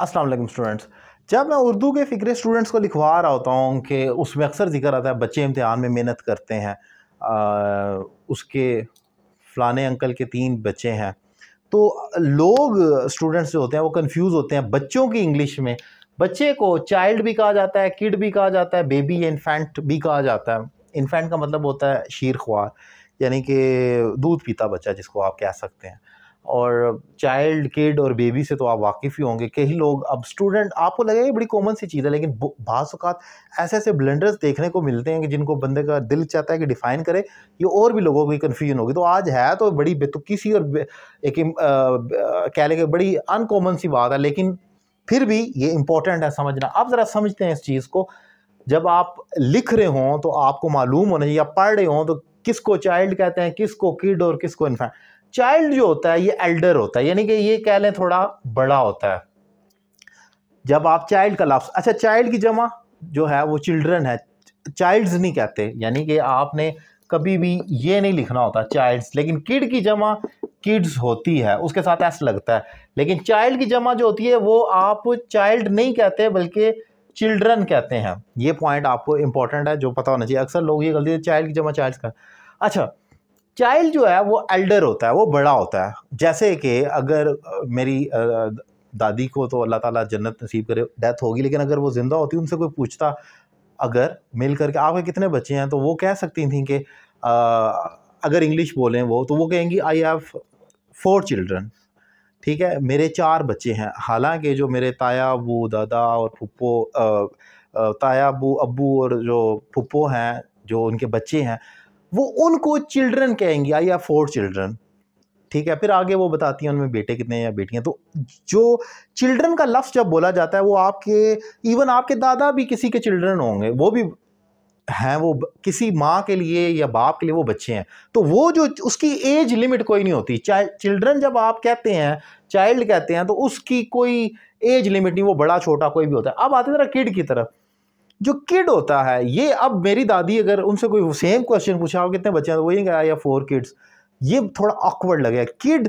अस्सलाम वालेकुम स्टूडेंट्स जब मैं उर्दू के फ़िक्रे स्टूडेंट्स को लिखवा रहा होता हूँ कि उसमें अक्सर जिक्र आता है बच्चे इम्तहान में मेहनत करते हैं आ, उसके फ़लाने अंकल के तीन बच्चे हैं तो लोग स्टूडेंट्स जो होते हैं वो कन्फ्यूज़ होते हैं बच्चों की इंग्लिश में बच्चे को चाइल्ड भी कहा जाता है किड भी कहा जाता है बेबी या इन्फेंट भी कहा जाता है इन्फेंट का मतलब होता है शीर ख्वार यानी कि दूध पीता बच्चा जिसको आप कह सकते हैं और चाइल्ड किड और बेबी से तो आप वाकिफ़ ही होंगे कई लोग अब स्टूडेंट आपको लगेगा बड़ी कॉमन सी चीज़ है लेकिन बासुकात ऐसे ऐसे ब्लेंडर्स देखने को मिलते हैं कि जिनको बंदे का दिल चाहता है कि डिफ़ाइन करे ये और भी लोगों की कन्फ्यूजन होगी तो आज है तो बड़ी बेतुकी सी और एक कह लेंगे बड़ी अनकॉमन सी बात है लेकिन फिर भी ये इम्पोर्टेंट है समझना आप ज़रा समझते हैं इस चीज़ को जब आप लिख रहे हों तो आपको मालूम होना चाहिए आप पढ़ रहे हों तो किसको चाइल्ड कहते हैं किसको किड और किसको इन्फेंट चाइल्ड जो होता है ये एल्डर होता है यानी कि ये कह लें थोड़ा बड़ा होता है जब आप चाइल्ड का लफ्स अच्छा चाइल्ड की जमा जो है वो चिल्ड्रन है चाइल्ड्स नहीं कहते यानी कि आपने कभी भी ये नहीं लिखना होता चाइल्ड्स लेकिन किड की जमा किड्स होती है उसके साथ ऐसा लगता है लेकिन चाइल्ड की जमा जो होती है वो आप चाइल्ड नहीं कहते बल्कि चिल्ड्रन कहते हैं ये पॉइंट आपको इंपॉर्टेंट है जो पता होना चाहिए अक्सर लोग ये गलती चाइल्ड की जमा चाइल्ड का अच्छा चाइल्ड जो है वो एल्डर होता है वो बड़ा होता है जैसे कि अगर मेरी दादी को तो अल्लाह ताला जन्नत नसीब करे डेथ होगी लेकिन अगर वो ज़िंदा होती उनसे कोई पूछता अगर मिल करके आपके कितने बच्चे हैं तो वो कह सकती थी कि अगर इंग्लिश बोलें वो तो वो कहेंगी आई हैव फोर चिल्ड्रन ठीक है मेरे चार बच्चे हैं हालांकि जो मेरे ताया अबू दादा और पुप्पो ताया अबू अबू और जो पुप्पो हैं जो उनके बच्चे हैं वो उनको चिल्ड्रन कहेंगी आई या फोर चिल्ड्रन ठीक है फिर आगे वो बताती हैं उनमें बेटे कितने हैं या बेटियां तो जो चिल्ड्रन का लफ्ज़ जब बोला जाता है वो आपके इवन आपके दादा भी किसी के चिल्ड्रन होंगे वो भी हैं वो किसी माँ के लिए या बाप के लिए वो बच्चे हैं तो वो जो उसकी एज लिमिट कोई नहीं होती चाहे चिल्ड्रन जब आप कहते हैं चाइल्ड कहते हैं तो उसकी कोई एज लिमिट नहीं वो बड़ा छोटा कोई भी होता है अब आते हैं ज़रा किड की तरफ जो किड होता है ये अब मेरी दादी अगर उनसे कोई सेम क्वेश्चन पूछा हो कितने बच्चे हैं तो वही गया या फोर किड्स ये थोड़ा ऑकवर्ड लगे किड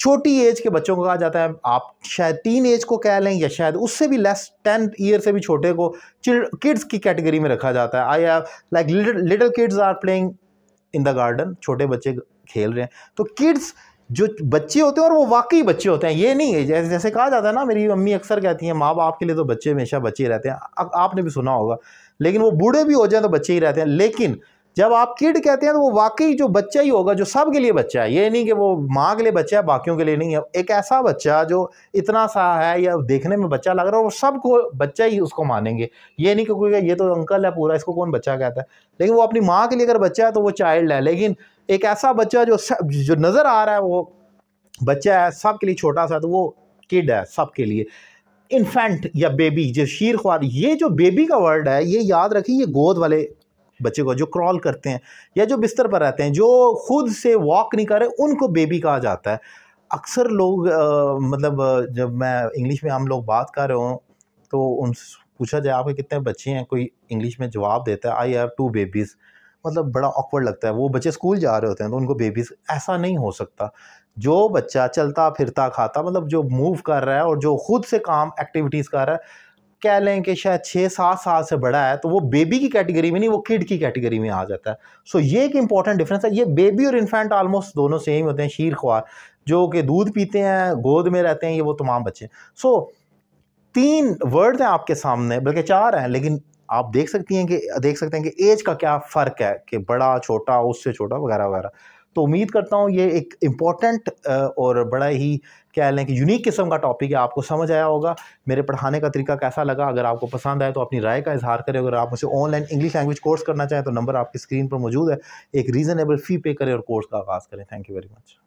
छोटी एज के बच्चों को कहा जाता है आप शायद तीन एज को कह लें या शायद उससे भी लेस टेन ईयर से भी छोटे को किड्स की कैटेगरी में रखा जाता है I have like little kids are playing in the garden छोटे बच्चे खेल रहे हैं तो किड्स जो बच्चे होते हैं और वो वाकई बच्चे होते हैं ये नहीं है जैसे जैसे कहा जाता है ना मेरी मम्मी अक्सर कहती हैं माँ बाप के लिए तो बच्चे हमेशा बच्चे रहते हैं आपने भी सुना होगा लेकिन वो बूढ़े भी हो जाए तो बच्चे ही रहते हैं लेकिन जब आप किड कहते हैं तो वो वाकई जो बच्चा ही होगा जो सब के लिए बच्चा है ये नहीं कि वो माँ के लिए बच्चा है बाकियों के लिए नहीं है एक ऐसा बच्चा जो इतना सा है या देखने में बच्चा लग रहा है वो सबको बच्चा ही उसको मानेंगे ये नहीं कि कोई ये तो अंकल है पूरा इसको कौन बच्चा कहता है लेकिन वो अपनी माँ के लिए अगर बच्चा है तो वो चाइल्ड है लेकिन एक ऐसा बच्चा जो सब जो नज़र आ रहा है वो बच्चा है सब के लिए छोटा सा तो वो किड है सब के लिए इन्फेंट या बेबी जो शीर ख्वार ये जो बेबी का वर्ड है ये याद रखिए ये गोद वाले बच्चे को जो क्रॉल करते हैं या जो बिस्तर पर रहते हैं जो खुद से वॉक नहीं कर रहे उनको बेबी कहा जाता है अक्सर लोग आ, मतलब जब मैं इंग्लिश में हम लोग बात कर रहे हों तो उन पूछा जाए आपके कितने बच्चे हैं कोई इंग्लिश में जवाब देता है आई हैव टू बेबीज़ मतलब बड़ा ऑकवर्ड लगता है वो बच्चे स्कूल जा रहे होते हैं तो उनको बेबीज ऐसा नहीं हो सकता जो बच्चा चलता फिरता खाता मतलब जो मूव कर रहा है और जो खुद से काम एक्टिविटीज़ कर रहा है कह लें कि शायद छः सात साल से बड़ा है तो वो बेबी की कैटेगरी में नहीं वो किड की कैटेगरी में आ जाता है सो so, ये एक इंपॉर्टेंट डिफरेंस है ये बेबी और इन्फेंट ऑलमोस्ट दोनों सेम होते हैं शीर ख्वार जो कि दूध पीते हैं गोद में रहते हैं ये वो तमाम बच्चे सो so, तीन वर्ड हैं आपके सामने बल्कि चार हैं लेकिन आप देख सकती हैं कि देख सकते हैं कि एज का क्या फ़र्क है कि बड़ा छोटा उससे छोटा वगैरह वगैरह तो उम्मीद करता हूँ ये एक इम्पॉर्टेंट और बड़ा ही कह लें कि यूनिक किस्म का टॉपिक है आपको समझ आया होगा मेरे पढ़ाने का तरीका कैसा लगा अगर आपको पसंद आए तो अपनी राय का इजहार करें अगर आप मुझे ऑनलाइन इंग्लिश लैंग्वेज कोर्स करना चाहें तो नंबर आपकी स्क्रीन पर मौजूद है एक रीज़नेबल फ़ी पे करें और कोर्स का आगाज़ करें थैंक यू वेरी मच